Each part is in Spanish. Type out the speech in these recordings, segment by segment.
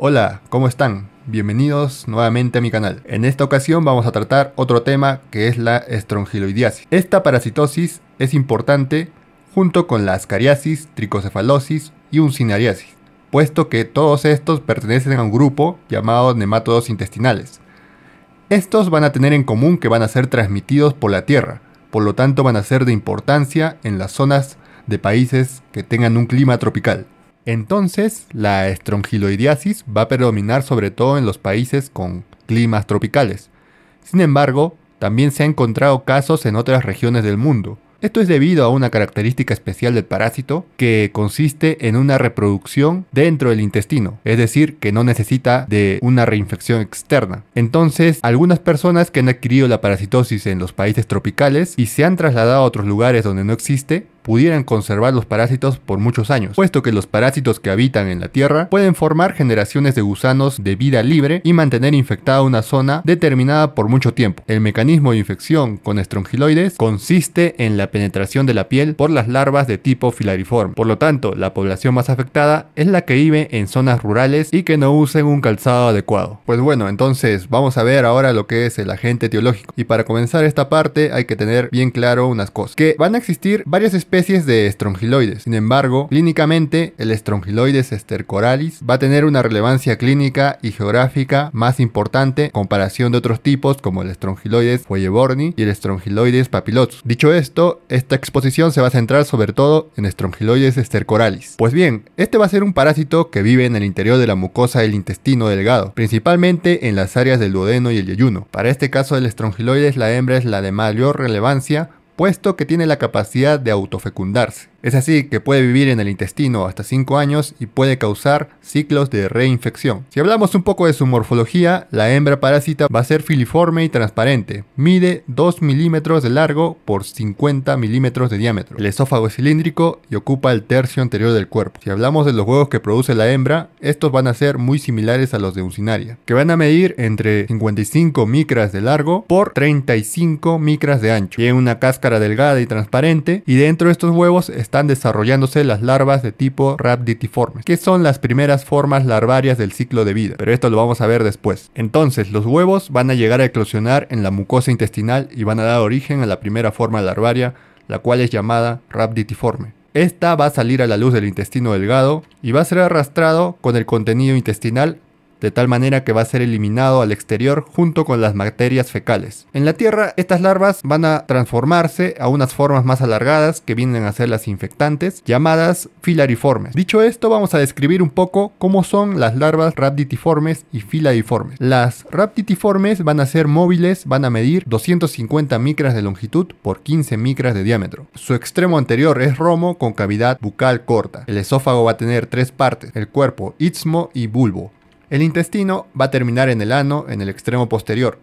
Hola, ¿cómo están? Bienvenidos nuevamente a mi canal. En esta ocasión vamos a tratar otro tema que es la estrongiloidiasis. Esta parasitosis es importante junto con la ascariasis, tricocefalosis y uncinariasis, puesto que todos estos pertenecen a un grupo llamado nematodos intestinales. Estos van a tener en común que van a ser transmitidos por la tierra, por lo tanto van a ser de importancia en las zonas de países que tengan un clima tropical. Entonces, la estrongiloidiasis va a predominar sobre todo en los países con climas tropicales. Sin embargo, también se han encontrado casos en otras regiones del mundo. Esto es debido a una característica especial del parásito que consiste en una reproducción dentro del intestino, es decir, que no necesita de una reinfección externa. Entonces, algunas personas que han adquirido la parasitosis en los países tropicales y se han trasladado a otros lugares donde no existe, pudieran conservar los parásitos por muchos años, puesto que los parásitos que habitan en la Tierra pueden formar generaciones de gusanos de vida libre y mantener infectada una zona determinada por mucho tiempo. El mecanismo de infección con estrongiloides consiste en la penetración de la piel por las larvas de tipo filariforme. Por lo tanto, la población más afectada es la que vive en zonas rurales y que no usen un calzado adecuado. Pues bueno, entonces vamos a ver ahora lo que es el agente teológico. Y para comenzar esta parte hay que tener bien claro unas cosas. Que van a existir varias especies especies de estrongiloides. Sin embargo, clínicamente, el estrongiloides estercoralis va a tener una relevancia clínica y geográfica más importante en comparación de otros tipos como el estrongiloides fuelleborni y el estrongiloides papilotus. Dicho esto, esta exposición se va a centrar sobre todo en estrongiloides estercoralis. Pues bien, este va a ser un parásito que vive en el interior de la mucosa del intestino delgado, principalmente en las áreas del duodeno y el yeyuno. Para este caso del estrongiloides, la hembra es la de mayor relevancia puesto que tiene la capacidad de autofecundarse. Es así que puede vivir en el intestino hasta 5 años y puede causar ciclos de reinfección. Si hablamos un poco de su morfología, la hembra parásita va a ser filiforme y transparente. Mide 2 milímetros de largo por 50 milímetros de diámetro. El esófago es cilíndrico y ocupa el tercio anterior del cuerpo. Si hablamos de los huevos que produce la hembra, estos van a ser muy similares a los de uncinaria, que van a medir entre 55 micras de largo por 35 micras de ancho. Tiene una cáscara delgada y transparente y dentro de estos huevos están desarrollándose las larvas de tipo Rhabditiformes, que son las primeras formas larvarias del ciclo de vida, pero esto lo vamos a ver después. Entonces, los huevos van a llegar a eclosionar en la mucosa intestinal y van a dar origen a la primera forma larvaria, la cual es llamada Rhabditiforme. Esta va a salir a la luz del intestino delgado y va a ser arrastrado con el contenido intestinal de tal manera que va a ser eliminado al exterior junto con las materias fecales. En la Tierra, estas larvas van a transformarse a unas formas más alargadas que vienen a ser las infectantes, llamadas filariformes. Dicho esto, vamos a describir un poco cómo son las larvas raptitiformes y filariformes. Las raptitiformes van a ser móviles, van a medir 250 micras de longitud por 15 micras de diámetro. Su extremo anterior es romo con cavidad bucal corta. El esófago va a tener tres partes, el cuerpo, istmo y bulbo. El intestino va a terminar en el ano, en el extremo posterior,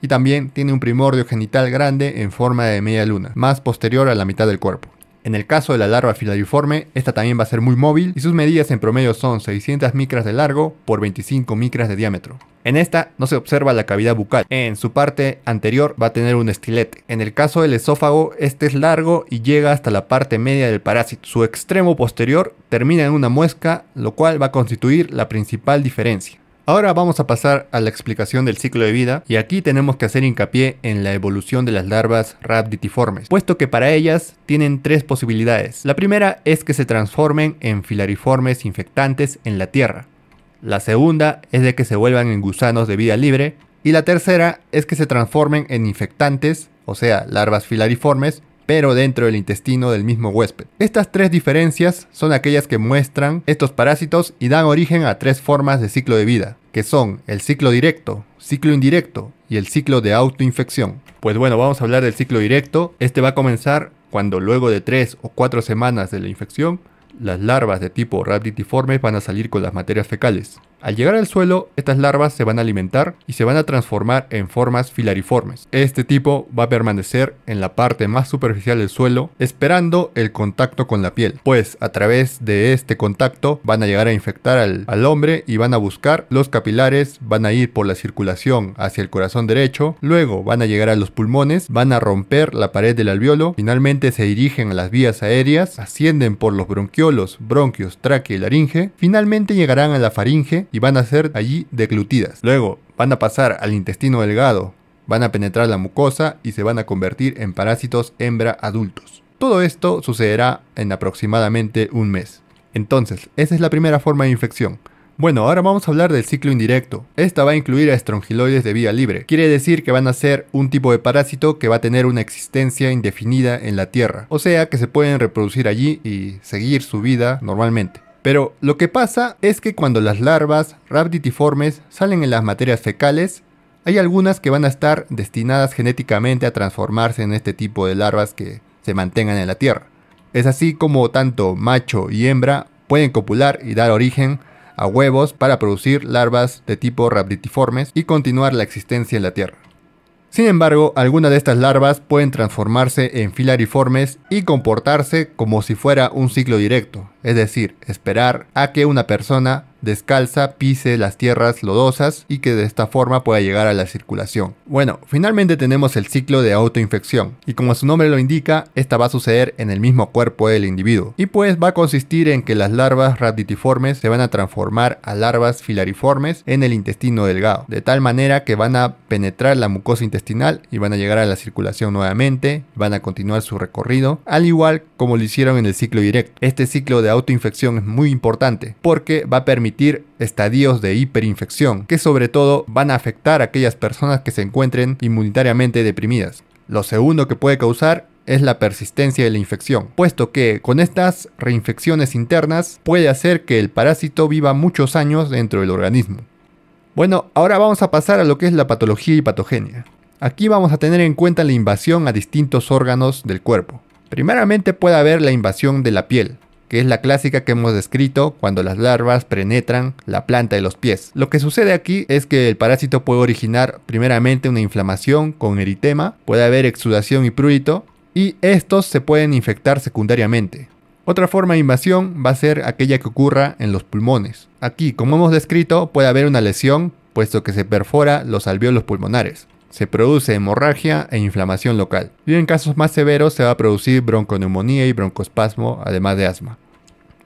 y también tiene un primordio genital grande en forma de media luna, más posterior a la mitad del cuerpo. En el caso de la larva filariforme, esta también va a ser muy móvil y sus medidas en promedio son 600 micras de largo por 25 micras de diámetro. En esta no se observa la cavidad bucal, en su parte anterior va a tener un estilete. En el caso del esófago, este es largo y llega hasta la parte media del parásito. Su extremo posterior termina en una muesca, lo cual va a constituir la principal diferencia. Ahora vamos a pasar a la explicación del ciclo de vida y aquí tenemos que hacer hincapié en la evolución de las larvas rhabditiformes, puesto que para ellas tienen tres posibilidades. La primera es que se transformen en filariformes infectantes en la tierra. La segunda es de que se vuelvan en gusanos de vida libre. Y la tercera es que se transformen en infectantes, o sea, larvas filariformes, pero dentro del intestino del mismo huésped. Estas tres diferencias son aquellas que muestran estos parásitos y dan origen a tres formas de ciclo de vida, que son el ciclo directo, ciclo indirecto y el ciclo de autoinfección. Pues bueno, vamos a hablar del ciclo directo. Este va a comenzar cuando luego de tres o cuatro semanas de la infección, las larvas de tipo rhabditiforme van a salir con las materias fecales. Al llegar al suelo, estas larvas se van a alimentar y se van a transformar en formas filariformes. Este tipo va a permanecer en la parte más superficial del suelo, esperando el contacto con la piel, pues a través de este contacto van a llegar a infectar al, hombre y van a buscar los capilares, van a ir por la circulación hacia el corazón derecho, luego van a llegar a los pulmones, van a romper la pared del alveolo, finalmente se dirigen a las vías aéreas, ascienden por los bronquiolos, bronquios, tráquea y laringe, finalmente llegarán a la faringe, y van a ser allí deglutidas. Luego van a pasar al intestino delgado, van a penetrar la mucosa y se van a convertir en parásitos hembra adultos. Todo esto sucederá en aproximadamente un mes. Entonces, esa es la primera forma de infección. Bueno, ahora vamos a hablar del ciclo indirecto. Esta va a incluir a estrongiloides de vía libre. Quiere decir que van a ser un tipo de parásito que va a tener una existencia indefinida en la Tierra. O sea que se pueden reproducir allí y seguir su vida normalmente. Pero lo que pasa es que cuando las larvas rabditiformes salen en las materias fecales, hay algunas que van a estar destinadas genéticamente a transformarse en este tipo de larvas que se mantengan en la tierra. Es así como tanto macho y hembra pueden copular y dar origen a huevos para producir larvas de tipo rabditiformes y continuar la existencia en la tierra. Sin embargo, algunas de estas larvas pueden transformarse en filariformes y comportarse como si fuera un ciclo directo, es decir, esperar a que una persona descalza pise las tierras lodosas y que de esta forma pueda llegar a la circulación. Bueno, finalmente tenemos el ciclo de autoinfección y como su nombre lo indica, esta va a suceder en el mismo cuerpo del individuo y pues va a consistir en que las larvas raditiformes se van a transformar a larvas filariformes en el intestino delgado, de tal manera que van a penetrar la mucosa intestinal y van a llegar a la circulación nuevamente, van a continuar su recorrido, al igual como lo hicieron en el ciclo directo. Este ciclo de autoinfección es muy importante porque va a permitir estadios de hiperinfección que sobre todo van a afectar a aquellas personas que se encuentren inmunitariamente deprimidas. Lo segundo que puede causar es la persistencia de la infección, puesto que con estas reinfecciones internas puede hacer que el parásito viva muchos años dentro del organismo. Bueno, ahora vamos a pasar a lo que es la patología y patogenia. Aquí vamos a tener en cuenta la invasión a distintos órganos del cuerpo. Primeramente puede haber la invasión de la piel, que es la clásica que hemos descrito cuando las larvas penetran la planta de los pies. Lo que sucede aquí es que el parásito puede originar primeramente una inflamación con eritema, puede haber exudación y prurito, y estos se pueden infectar secundariamente. Otra forma de invasión va a ser aquella que ocurra en los pulmones. Aquí, como hemos descrito, puede haber una lesión, puesto que se perfora los alvéolos pulmonares. Se produce hemorragia e inflamación local. Y en casos más severos se va a producir bronconeumonía y broncospasmo, además de asma.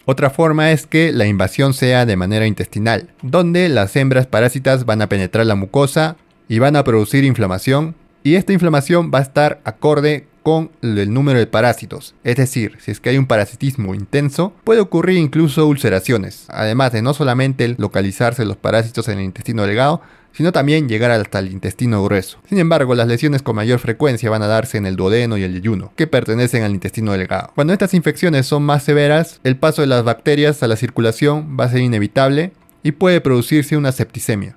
Otra forma es que la invasión sea de manera intestinal, donde las hembras parásitas van a penetrar la mucosa y van a producir inflamación, y esta inflamación va a estar acorde con el número de parásitos. Es decir, si es que hay un parasitismo intenso, puede ocurrir incluso ulceraciones. Además de no solamente localizarse los parásitos en el intestino delgado, sino también llegar hasta el intestino grueso. Sin embargo, las lesiones con mayor frecuencia van a darse en el duodeno y el yeyuno, que pertenecen al intestino delgado. Cuando estas infecciones son más severas, el paso de las bacterias a la circulación va a ser inevitable y puede producirse una septicemia.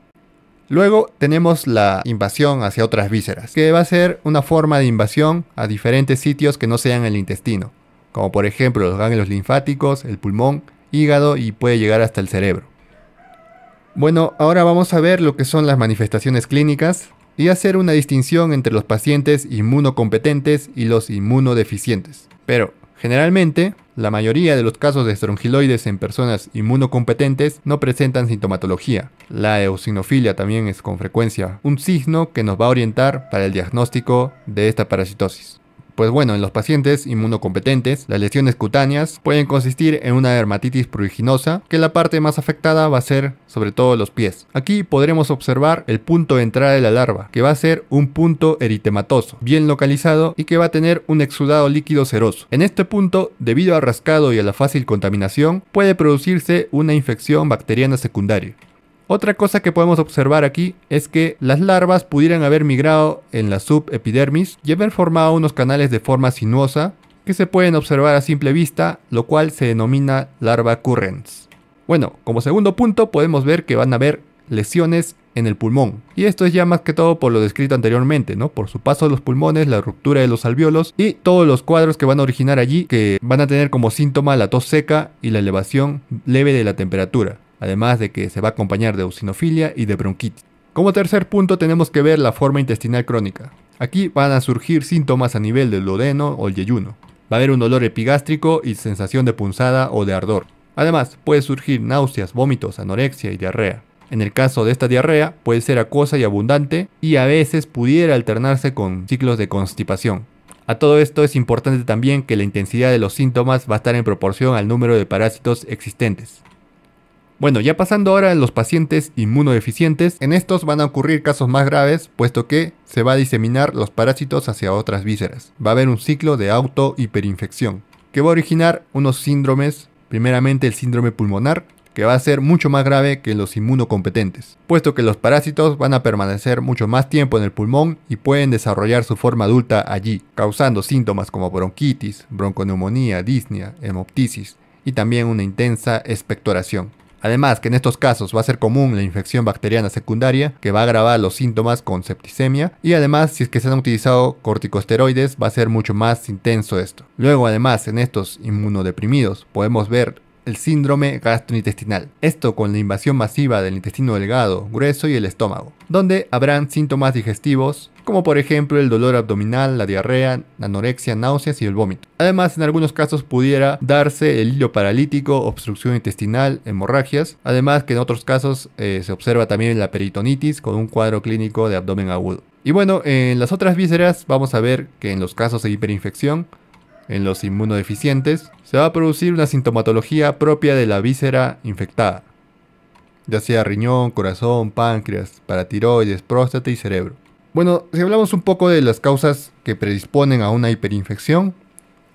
Luego tenemos la invasión hacia otras vísceras, que va a ser una forma de invasión a diferentes sitios que no sean el intestino, como por ejemplo los ganglios linfáticos, el pulmón, hígado y puede llegar hasta el cerebro. Bueno, ahora vamos a ver lo que son las manifestaciones clínicas y hacer una distinción entre los pacientes inmunocompetentes y los inmunodeficientes. Pero, generalmente, la mayoría de los casos de estrongiloides en personas inmunocompetentes no presentan sintomatología. La eosinofilia también es con frecuencia un signo que nos va a orientar para el diagnóstico de esta parasitosis. Pues bueno, en los pacientes inmunocompetentes, las lesiones cutáneas pueden consistir en una dermatitis pruriginosa, que la parte más afectada va a ser sobre todo los pies. Aquí podremos observar el punto de entrada de la larva, que va a ser un punto eritematoso, bien localizado y que va a tener un exudado líquido seroso. En este punto, debido al rascado y a la fácil contaminación, puede producirse una infección bacteriana secundaria. Otra cosa que podemos observar aquí es que las larvas pudieran haber migrado en la subepidermis y haber formado unos canales de forma sinuosa que se pueden observar a simple vista, lo cual se denomina larva currents. Bueno, como segundo punto podemos ver que van a haber lesiones en el pulmón. Y esto es ya más que todo por lo descrito anteriormente, ¿no? Por su paso a los pulmones, la ruptura de los alvéolos y todos los cuadros que van a originar allí que van a tener como síntoma la tos seca y la elevación leve de la temperatura además de que se va a acompañar de eosinofilia y de bronquitis. Como tercer punto tenemos que ver la forma intestinal crónica. Aquí van a surgir síntomas a nivel del duodeno o el yeyuno. Va a haber un dolor epigástrico y sensación de punzada o de ardor. Además, puede surgir náuseas, vómitos, anorexia y diarrea. En el caso de esta diarrea, puede ser acuosa y abundante y a veces pudiera alternarse con ciclos de constipación. A todo esto es importante también que la intensidad de los síntomas va a estar en proporción al número de parásitos existentes. Bueno, ya pasando ahora a los pacientes inmunodeficientes, en estos van a ocurrir casos más graves, puesto que se va a diseminar los parásitos hacia otras vísceras. Va a haber un ciclo de auto que va a originar unos síndromes, primeramente el síndrome pulmonar, que va a ser mucho más grave que los inmunocompetentes, puesto que los parásitos van a permanecer mucho más tiempo en el pulmón y pueden desarrollar su forma adulta allí, causando síntomas como bronquitis, bronconeumonía, disnea, hemoptisis y también una intensa expectoración. Además, que en estos casos va a ser común la infección bacteriana secundaria, que va a agravar los síntomas con septicemia, y además, si es que se han utilizado corticosteroides, va a ser mucho más intenso esto. Luego, además, en estos inmunodeprimidos, podemos ver el síndrome gastrointestinal. Esto con la invasión masiva del intestino delgado, grueso y el estómago, donde habrán síntomas digestivos, como por ejemplo el dolor abdominal, la diarrea, la anorexia, náuseas y el vómito. Además, en algunos casos pudiera darse el hilo paralítico, obstrucción intestinal, hemorragias, además que en otros casos eh, se observa también la peritonitis con un cuadro clínico de abdomen agudo. Y bueno, en las otras vísceras vamos a ver que en los casos de hiperinfección, en los inmunodeficientes, se va a producir una sintomatología propia de la víscera infectada, ya sea riñón, corazón, páncreas, paratiroides, próstata y cerebro. Bueno, si hablamos un poco de las causas que predisponen a una hiperinfección,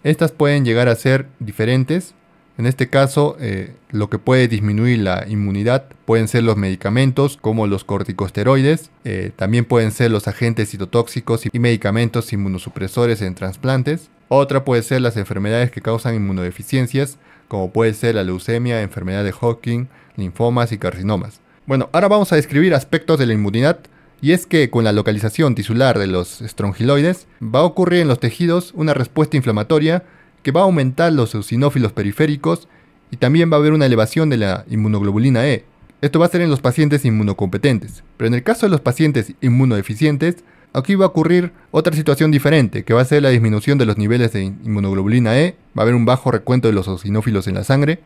estas pueden llegar a ser diferentes. En este caso, eh, lo que puede disminuir la inmunidad pueden ser los medicamentos como los corticosteroides, eh, también pueden ser los agentes citotóxicos y medicamentos inmunosupresores en trasplantes. Otra puede ser las enfermedades que causan inmunodeficiencias, como puede ser la leucemia, enfermedad de Hawking, linfomas y carcinomas. Bueno, ahora vamos a describir aspectos de la inmunidad y es que con la localización tisular de los estrongiloides va a ocurrir en los tejidos una respuesta inflamatoria que va a aumentar los eosinófilos periféricos y también va a haber una elevación de la inmunoglobulina E. Esto va a ser en los pacientes inmunocompetentes, pero en el caso de los pacientes inmunodeficientes, aquí va a ocurrir otra situación diferente, que va a ser la disminución de los niveles de inmunoglobulina E, va a haber un bajo recuento de los eosinófilos en la sangre,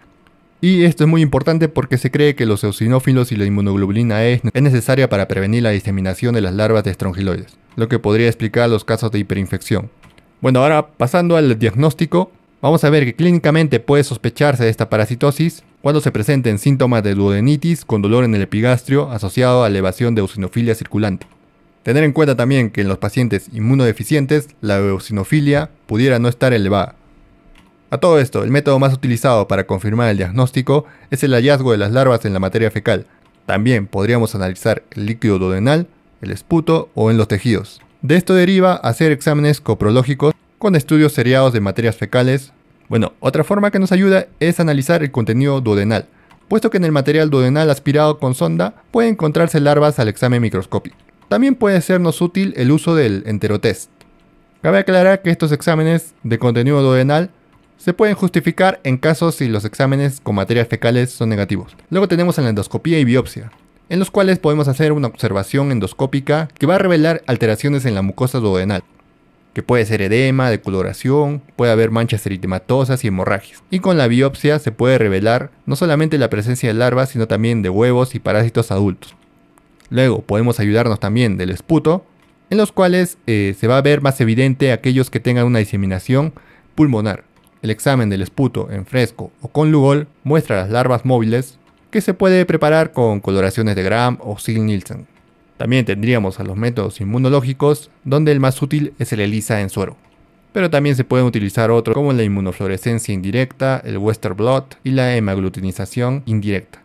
y esto es muy importante porque se cree que los eosinófilos y la inmunoglobulina E es necesaria para prevenir la diseminación de las larvas de estrongiloides, lo que podría explicar los casos de hiperinfección. Bueno, ahora pasando al diagnóstico, vamos a ver que clínicamente puede sospecharse de esta parasitosis cuando se presenten síntomas de duodenitis con dolor en el epigastrio asociado a elevación de eosinofilia circulante. Tener en cuenta también que en los pacientes inmunodeficientes la eosinofilia pudiera no estar elevada, a todo esto, el método más utilizado para confirmar el diagnóstico es el hallazgo de las larvas en la materia fecal. También podríamos analizar el líquido duodenal, el esputo o en los tejidos. De esto deriva hacer exámenes coprológicos con estudios seriados de materias fecales. Bueno, otra forma que nos ayuda es analizar el contenido duodenal, puesto que en el material duodenal aspirado con sonda puede encontrarse larvas al examen microscópico. También puede sernos útil el uso del enterotest. Cabe aclarar que estos exámenes de contenido duodenal se pueden justificar en casos si los exámenes con materias fecales son negativos. Luego tenemos la endoscopía y biopsia, en los cuales podemos hacer una observación endoscópica que va a revelar alteraciones en la mucosa duodenal, que puede ser edema, decoloración, puede haber manchas eritematosas y hemorragias. Y con la biopsia se puede revelar no solamente la presencia de larvas, sino también de huevos y parásitos adultos. Luego podemos ayudarnos también del esputo, en los cuales eh, se va a ver más evidente aquellos que tengan una diseminación pulmonar, el examen del esputo en fresco o con Lugol muestra las larvas móviles que se puede preparar con coloraciones de Gram o Sig nielsen También tendríamos a los métodos inmunológicos, donde el más útil es el ELISA en suero. Pero también se pueden utilizar otros como la inmunofluorescencia indirecta, el Western Blot y la hemaglutinización indirecta.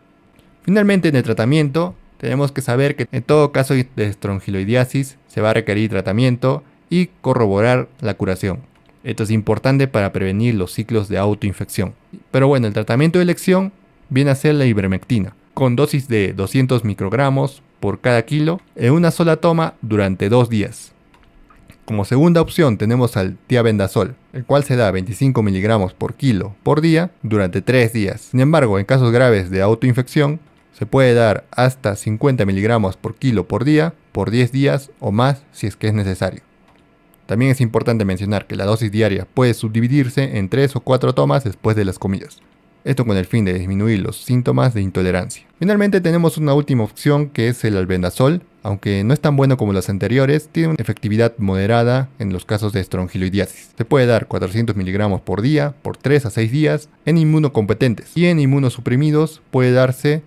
Finalmente, en el tratamiento, tenemos que saber que en todo caso de estrongiloidiasis se va a requerir tratamiento y corroborar la curación. Esto es importante para prevenir los ciclos de autoinfección. Pero bueno, el tratamiento de elección viene a ser la ivermectina, con dosis de 200 microgramos por cada kilo en una sola toma durante dos días. Como segunda opción tenemos al tiabendazol, el cual se da 25 miligramos por kilo por día durante tres días. Sin embargo, en casos graves de autoinfección, se puede dar hasta 50 miligramos por kilo por día por 10 días o más si es que es necesario. También es importante mencionar que la dosis diaria puede subdividirse en 3 o 4 tomas después de las comidas. Esto con el fin de disminuir los síntomas de intolerancia. Finalmente tenemos una última opción que es el albendazol. Aunque no es tan bueno como las anteriores, tiene una efectividad moderada en los casos de estrongiloidiasis. Se puede dar 400 miligramos por día por 3 a 6 días en inmunocompetentes y en inmunosuprimidos puede darse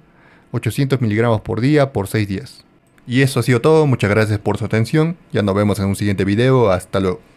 800 miligramos por día por 6 días. Y eso ha sido todo, muchas gracias por su atención, ya nos vemos en un siguiente video, hasta luego.